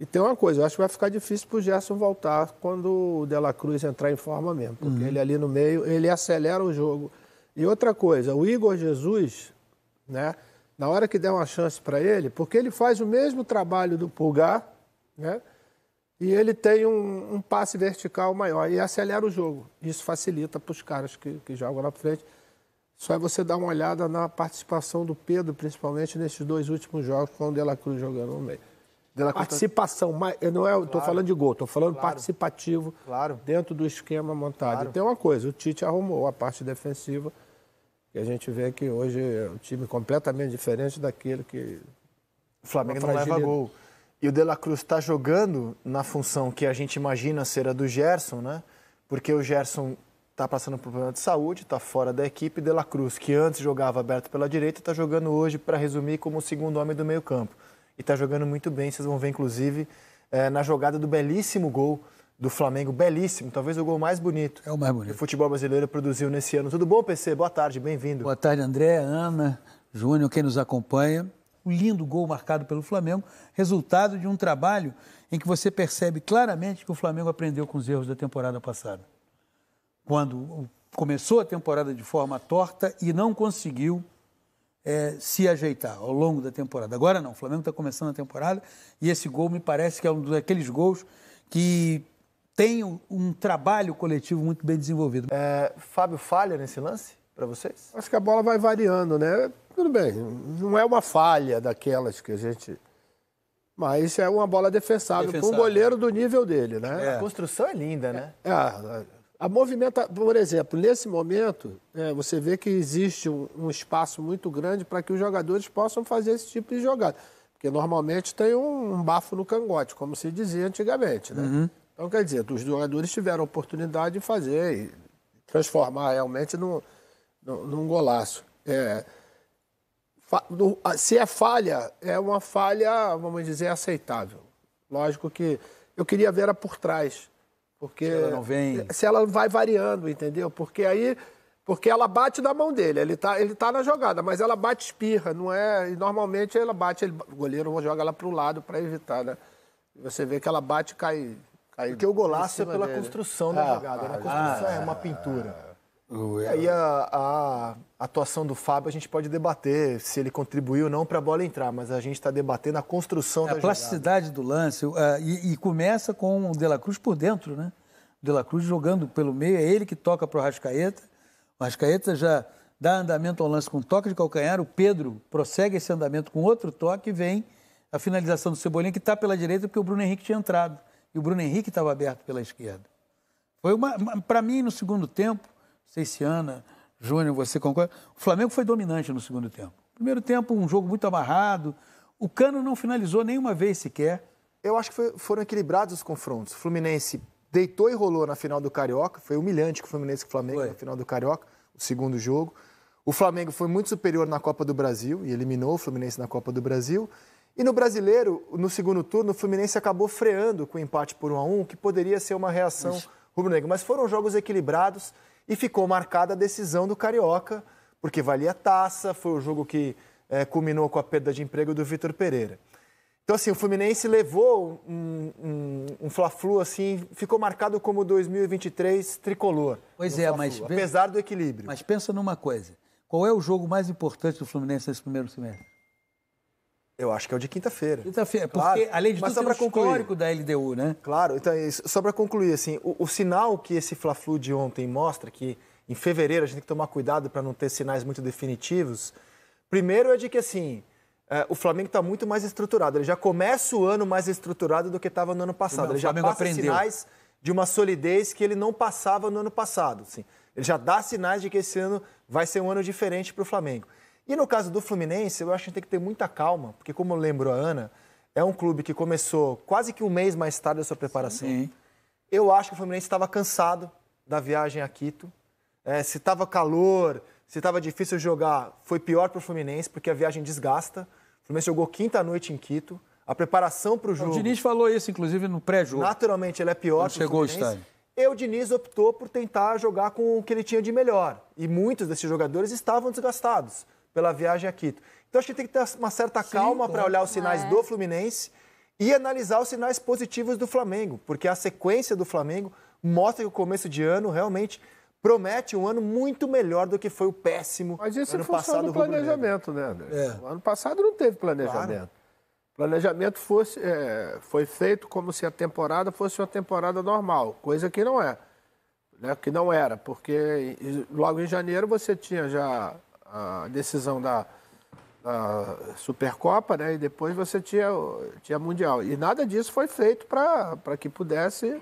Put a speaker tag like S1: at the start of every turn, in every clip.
S1: E tem uma coisa, eu acho que vai ficar difícil para o Gerson voltar quando o De La Cruz entrar em forma mesmo, porque uhum. ele ali no meio, ele acelera o jogo. E outra coisa, o Igor Jesus, né, na hora que der uma chance para ele, porque ele faz o mesmo trabalho do Pulgar, né, e ele tem um, um passe vertical maior e acelera o jogo. Isso facilita para os caras que, que jogam lá para frente. Só é você dar uma olhada na participação do Pedro, principalmente nesses dois últimos jogos, com o De La Cruz jogando no meio. Dela participação, mas eu não é, claro. estou falando de gol, estou falando claro. participativo claro. dentro do esquema montado. Claro. E então, tem uma coisa, o Tite arrumou a parte defensiva, e a gente vê que hoje é um time completamente diferente daquele que. O Flamengo não leva gol. E o
S2: De La Cruz está jogando na função que a gente imagina ser a do Gerson, né? Porque o Gerson está passando por problema de saúde, está fora da equipe. De La Cruz, que antes jogava aberto pela direita, está jogando hoje, para resumir, como o segundo homem do meio-campo e está jogando muito bem. Vocês vão ver, inclusive, é, na jogada do belíssimo gol do Flamengo. Belíssimo, talvez o gol mais
S3: bonito. É o mais bonito. Que o futebol brasileiro produziu nesse ano. Tudo bom, PC? Boa tarde, bem-vindo. Boa tarde, André, Ana, Júnior, quem nos acompanha. Um lindo gol marcado pelo Flamengo, resultado de um trabalho em que você percebe claramente que o Flamengo aprendeu com os erros da temporada passada. Quando começou a temporada de forma torta e não conseguiu é, se ajeitar ao longo da temporada. Agora não, o Flamengo está começando a temporada e esse gol me parece que é um daqueles gols que tem um, um trabalho coletivo muito bem desenvolvido. É, Fábio falha nesse lance para vocês?
S1: Acho que a bola vai variando, né? Tudo bem, não é uma falha daquelas que a gente mas é uma bola defensável para um goleiro do nível dele, né? É. A construção é linda, né? É, é a movimenta, por exemplo, nesse momento, é, você vê que existe um, um espaço muito grande para que os jogadores possam fazer esse tipo de jogada. Porque normalmente tem um, um bafo no cangote, como se dizia antigamente. Né? Uhum. Então, quer dizer, os jogadores tiveram a oportunidade de fazer e transformar realmente num, num, num golaço. É, fa, no, se é falha, é uma falha, vamos dizer, aceitável. Lógico que eu queria ver a por trás porque se ela não vem. Se ela vai variando, entendeu? Porque aí. Porque ela bate na mão dele, ele tá, ele tá na jogada, mas ela bate espirra, não é. E normalmente ela bate, ele, o goleiro joga ela pro lado para evitar, né? Você vê que ela bate e cai. cai Porque o golaço é pela dele. construção da ah, jogada, né? ah, a
S2: construção é uma pintura. Ah, é. e aí a, a a atuação do Fábio, a gente pode debater se ele contribuiu ou não para a bola entrar, mas a gente está debatendo a construção é a da A plasticidade jogada.
S3: do lance, uh, e, e, começa com o De La Cruz por dentro, né? O De La Cruz jogando pelo meio, é ele que toca para o Rascaeta. O Rascaeta já dá andamento ao lance com toque de calcanhar, o Pedro prossegue esse andamento com outro toque e vem a finalização do Cebolinha, que está pela direita porque o Bruno Henrique tinha entrado, e o Bruno Henrique estava aberto pela esquerda. Foi, uma para mim, no segundo tempo, não sei se Ana Júnior, você concorda? O Flamengo foi dominante no segundo tempo. Primeiro tempo, um jogo muito amarrado. O Cano não finalizou nenhuma vez sequer.
S2: Eu acho que foi, foram equilibrados os confrontos. O Fluminense deitou e rolou na final do Carioca. Foi humilhante que o Fluminense com o Flamengo foi. na final do Carioca, o segundo jogo. O Flamengo foi muito superior na Copa do Brasil e eliminou o Fluminense na Copa do Brasil. E no brasileiro, no segundo turno, o Fluminense acabou freando com o empate por 1 a 1 que poderia ser uma reação rubro-negra. Mas foram jogos equilibrados e ficou marcada a decisão do Carioca, porque valia taça, foi o jogo que é, culminou com a perda de emprego do Vitor Pereira. Então, assim, o Fluminense levou um, um, um Fla-Flu, assim, ficou marcado como 2023
S3: tricolor. Pois é, mas... Apesar do equilíbrio. Mas pensa numa coisa. Qual é o jogo mais importante do Fluminense nesse primeiro semestre? Eu acho que é o de quinta-feira. Quinta-feira, então, é porque claro. além de Mas tudo, só tem histórico
S2: da LDU, né? Claro, então é só para concluir, assim, o, o, sinal que esse Fla-Flu de ontem mostra, que em fevereiro a gente tem que tomar cuidado para não ter sinais muito definitivos, primeiro é de que, assim, é, o Flamengo está muito mais estruturado. Ele já começa o ano mais estruturado do que estava no ano passado. Ele já passa aprendeu. sinais de uma solidez que ele não passava no ano passado. Assim. Ele já dá sinais de que esse ano vai ser um ano diferente para o Flamengo. E no caso do Fluminense, eu acho que tem que ter muita calma, porque como lembrou a Ana, é um clube que começou quase que um mês mais tarde da sua preparação. Sim. Eu acho que o Fluminense estava cansado da viagem a Quito. É, se estava calor, se estava difícil jogar, foi pior para o Fluminense, porque a viagem desgasta. O Fluminense jogou quinta-noite em Quito. A preparação para o jogo. O
S3: Diniz falou isso, inclusive, no pré-jogo. Naturalmente, ele é pior. Quando chegou Fluminense. o estádio.
S2: E o Diniz optou por tentar jogar com o que ele tinha de melhor. E muitos desses jogadores estavam desgastados pela viagem a Quito. Então, acho que tem que ter uma certa Sim, calma para olhar os sinais é. do Fluminense e analisar os sinais positivos do Flamengo, porque a sequência do Flamengo mostra que o começo de ano realmente promete um ano muito melhor do que foi o péssimo Mas isso ano passado do planejamento,
S1: né, André? É. Ano passado não teve planejamento. Claro. Planejamento fosse, é, foi feito como se a temporada fosse uma temporada normal, coisa que não é. Né, que não era, porque logo em janeiro você tinha já a decisão da, da, Supercopa, né? E depois você tinha, tinha Mundial. E nada disso foi feito para que pudesse,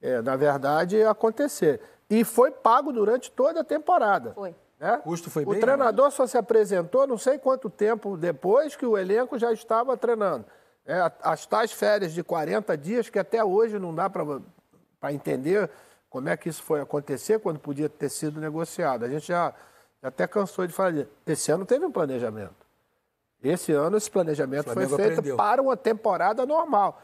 S1: é, na verdade, acontecer. E foi pago durante toda a temporada. Foi. Né? Custo foi o treinador só se apresentou não sei quanto tempo depois que o elenco já estava treinando. É, as tais férias de 40 dias, que até hoje não dá para entender como é que isso foi acontecer quando podia ter sido negociado. A gente já até cansou de falar Esse ano teve um planejamento. Esse ano esse planejamento foi feito aprendeu. para uma temporada normal.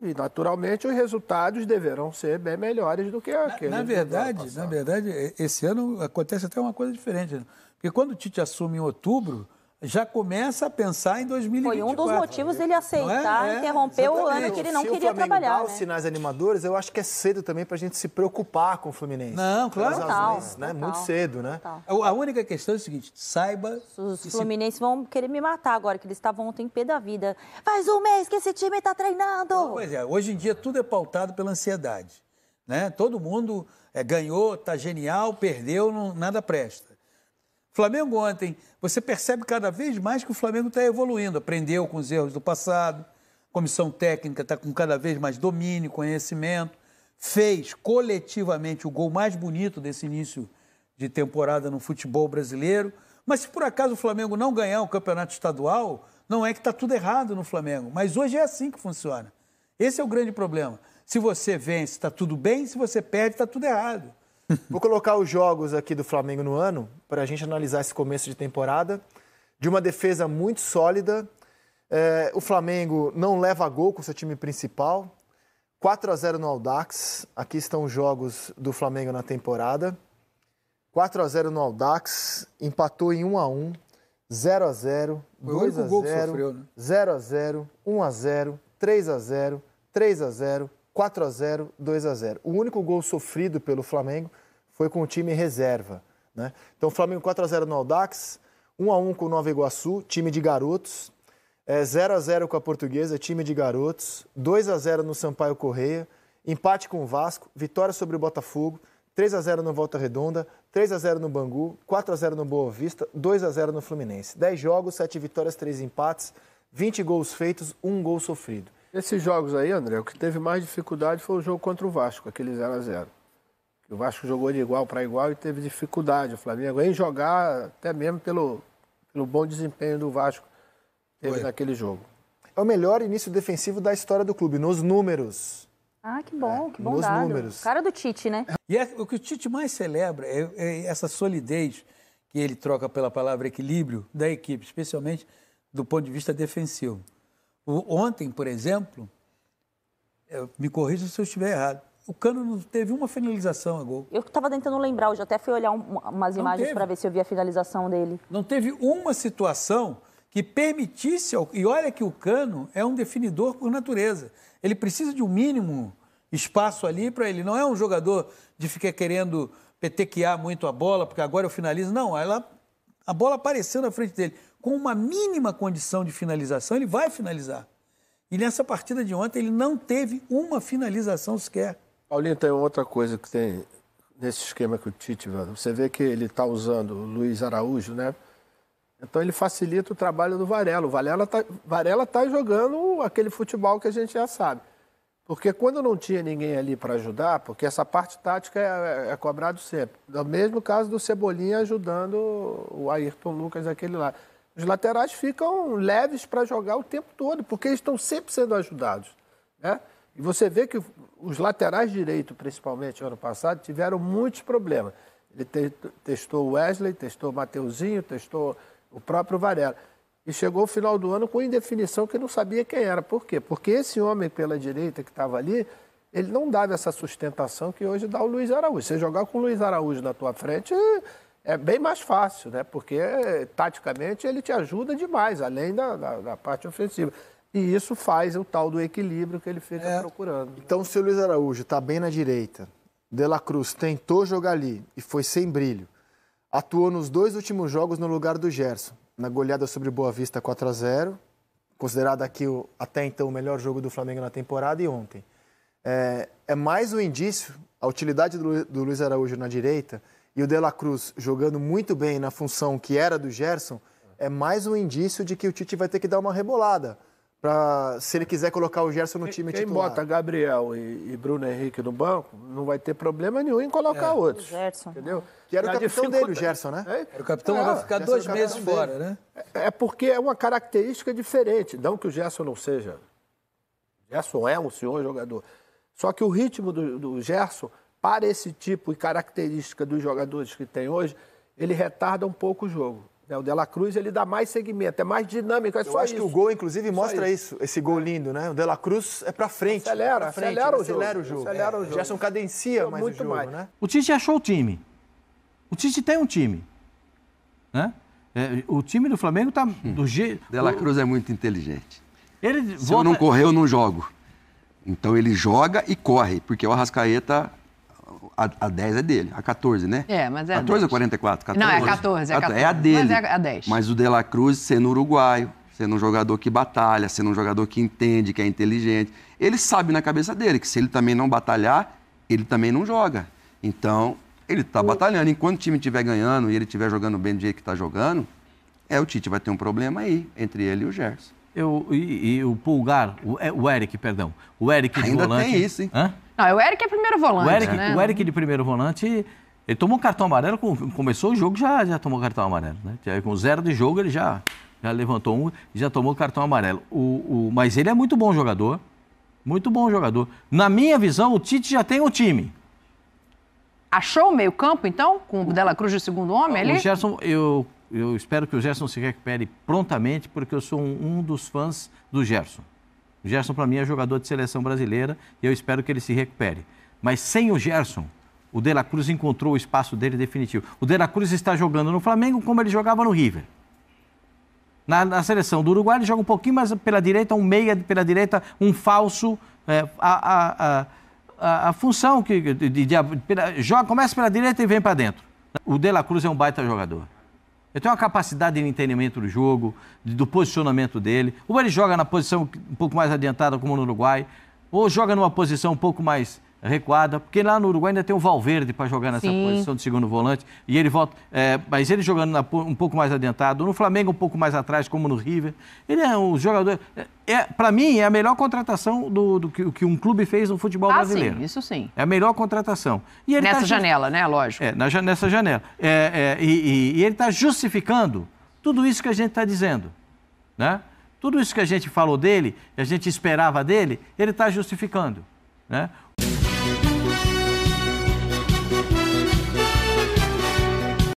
S1: E, naturalmente, os resultados deverão ser bem melhores do que aquele. Na, na verdade,
S3: na verdade, esse ano acontece até uma coisa diferente. Né? Porque quando o Tite assume em outubro, já começa a pensar em 2024. Foi um dos motivos né? dele aceitar é? é interromper o ano que ele não Se queria o Flamengo trabalhar. Dá né? os
S2: sinais animadores, eu acho que é cedo também para a gente se preocupar com o
S3: Fluminense. Não, claro. Total, razões, total, né? Muito cedo, né? Total. A única questão é o seguinte: saiba. Os Fluminenses se... vão querer me matar agora, que eles estavam ontem em pé da vida. Faz um mês que esse time está treinando. Pois é, hoje em dia tudo é pautado pela ansiedade. Né? Todo mundo é, ganhou, tá genial, perdeu, não, nada presta. Flamengo ontem, você percebe cada vez mais que o Flamengo está evoluindo, aprendeu com os erros do passado, comissão técnica está com cada vez mais domínio, conhecimento, fez coletivamente o gol mais bonito desse início de temporada no futebol brasileiro. Mas se por acaso o Flamengo não ganhar o campeonato estadual, não é que está tudo errado no Flamengo. Mas hoje é assim que funciona. Esse é o grande problema. Se você vence, está tudo bem, se você perde, está tudo errado.
S2: Vou colocar os jogos aqui do Flamengo no ano para a gente analisar esse começo de temporada. De uma defesa muito sólida. É, o Flamengo não leva gol com seu time principal. 4 a 0 no Aldax. Aqui estão os jogos do Flamengo na temporada. 4 a 0 no Aldax, empatou em 1 a 1, 0 a 0, 2 a 0, 0 né? a 0, 1 a 0, 3 a 0, 3 a 0, 4 a 0, 2 a 0. O único gol sofrido pelo Flamengo foi com o time reserva. Né? Então, Flamengo 4x0 no Aldax, 1x1 com o Nova Iguaçu, time de garotos. É, 0x0 com a Portuguesa, time de garotos. 2x0 no Sampaio Correia, empate com o Vasco, vitória sobre o Botafogo. 3x0 no Volta Redonda, 3x0 no Bangu, 4x0 no Boa Vista, 2x0 no
S1: Fluminense. 10 jogos, 7 vitórias, 3 empates, 20 gols feitos, 1 gol sofrido. Esses jogos aí, André, o que teve mais dificuldade foi o jogo contra o Vasco, aquele 0x0. O Vasco jogou de igual para igual e teve dificuldade. O Flamengo em jogar, até mesmo pelo, pelo bom desempenho do Vasco, teve naquele jogo. É o melhor início defensivo da
S2: história do clube, nos números.
S3: Ah, que bom, é, que bom nos dado. números. Cara do Tite, né? E é, o que o Tite mais celebra é, é essa solidez que ele troca pela palavra equilíbrio da equipe, especialmente do ponto de vista defensivo. O, ontem, por exemplo, me corrija se eu estiver errado, o Cano não teve uma finalização a é gol. Eu estava tentando lembrar, já até fui olhar um, umas não imagens para ver se eu vi a finalização dele. Não teve uma situação que permitisse. Ao... E olha que o Cano é um definidor por natureza. Ele precisa de um mínimo espaço ali para ele. Não é um jogador de ficar querendo petequear muito a bola, porque agora eu finalizo. Não, ela, a bola apareceu na frente dele. Com uma mínima condição de finalização, ele vai finalizar. E nessa partida de ontem, ele não teve uma finalização sequer. Paulinho, tem outra coisa que tem
S1: nesse esquema que o Tite, você vê que ele está usando o Luiz Araújo, né? Então ele facilita o trabalho do Varela. O Varela está Varela tá jogando aquele futebol que a gente já sabe. Porque quando não tinha ninguém ali para ajudar, porque essa parte tática é, é, é cobrado sempre. No é mesmo caso do Cebolinha ajudando o Ayrton Lucas, aquele lá. Os laterais ficam leves para jogar o tempo todo, porque eles estão sempre sendo ajudados. Né? E você vê que os laterais direito, principalmente no ano passado, tiveram muitos problemas. Ele te, testou o Wesley, testou o Mateuzinho, testou o próprio Varela. E chegou ao final do ano com indefinição que não sabia quem era. Por quê? Porque esse homem pela direita que estava ali, ele não dava essa sustentação que hoje dá o Luiz Araújo. Você jogar com o Luiz Araújo na tua frente é bem mais fácil, né? Porque taticamente ele te ajuda demais, além da, da, da parte ofensiva. E isso faz o tal do equilíbrio que ele fica é. procurando. Né? Então, se o Luiz Araújo está bem na direita, De La Cruz tentou
S2: jogar ali e foi sem brilho, atuou nos dois últimos jogos no lugar do Gerson, na goleada sobre Boa Vista 4 a 0 considerado aqui o, até então o melhor jogo do Flamengo na temporada e ontem. É, é mais um indício, a utilidade do, do Luiz Araújo na direita e o De La Cruz jogando muito bem na função que era do Gerson, é mais um indício de que o Tite vai ter que dar uma rebolada para se ele quiser colocar o Gerson
S1: no time Quem titular. Quem bota Gabriel e, e, Bruno Henrique no banco, não vai ter problema nenhum em colocar é. outros. O Gerson. Entendeu? Que era o capitão dificulta... dele, o Gerson, né? É? Era o capitão, ah, vai ficar dois meses fora, né? É, é porque é uma característica diferente. Não que o Gerson não seja. O Gerson é um senhor jogador. Só que o ritmo do, do Gerson, para esse tipo e característica dos jogadores que tem hoje, ele retarda um pouco o jogo. É, o De La Cruz ele dá mais segmento, é mais dinâmico, é Eu acho isso. que o gol, inclusive, mostra isso. isso. esse gol lindo, né? O De La Cruz
S2: é pra frente. Acelera, pra frente, acelera, o jogo. Acelera o jogo. Acelera o é, jogo. Gerson cadencia mais muito o jogo, mais. né?
S4: O Tite achou o time. O Tite tem um time, né? É, o time do Flamengo tá do jeito... Hum. De La Cruz é muito inteligente. Ele Se volta... eu não correr, eu não jogo. Então ele joga e corre, porque o Arrascaeta a, a 10 é dele, a 14, né? É, mas é 14 ou 44? 14? Não, é 14, é 14. É a é dele. Mas é a 10. Mas o De La Cruz sendo uruguaio, sendo um jogador que batalha, sendo um jogador que entende, que é inteligente, ele sabe na cabeça dele que se ele também não batalhar, ele também não joga. Então, ele tá o... batalhando. Enquanto o time estiver ganhando e ele estiver jogando bem do jeito que tá jogando, é o Tite vai ter um problema aí entre ele e o Gerson. Eu, e, e o Pulgar, o, é, o, Eric, perdão. O Eric Ainda volante. tem isso, hein? Hã?
S3: Não, é o Eric é primeiro volante. O Eric, né? o Eric
S4: de primeiro volante, ele tomou cartão amarelo, começou o jogo, já, já tomou cartão amarelo. Né? Com zero de jogo, ele já, já levantou um e já tomou cartão amarelo. O, o, mas ele é muito bom jogador. Muito bom jogador. Na minha visão, o Tite já tem o time. Achou o meio-campo, então, com o Dela Cruz de segundo homem ali? O Gerson, eu, eu espero que o Gerson se recupere prontamente, porque eu sou um, um dos fãs do Gerson. O Gerson, para mim, é jogador de seleção brasileira e eu espero que ele se recupere. Mas sem o Gerson, o De La Cruz encontrou o espaço dele definitivo. O De La Cruz está jogando no Flamengo como ele jogava no River. Na, na seleção do Uruguai, ele joga um pouquinho mais pela direita, um meia pela direita, um falso. É, a, a, a, a, função que de, de, de, pela, joga, começa pela direita e vem para dentro. O De La Cruz é um baita jogador. Eu tenho uma capacidade de entendimento do jogo, do posicionamento dele. Ou ele joga na posição um pouco mais adiantada, como no Uruguai, ou joga numa posição um pouco mais recuada, porque lá no Uruguai ainda tem o Valverde para jogar nessa Sim. posição de segundo volante, e ele volta, é, mas ele jogando na, um pouco mais adiantado, no Flamengo um pouco mais atrás, como no River. Ele é um jogador. É, é para mim, é a melhor contratação do, do que, que, um clube fez no futebol ah, brasileiro. Sim, isso sim. É a melhor contratação. E nessa tá janela, né? Lógico. É, na, nessa janela. É, é, e, e, ele está justificando tudo isso que a gente está dizendo. Né? Tudo isso que a gente falou dele, a gente esperava dele, ele está justificando. Né?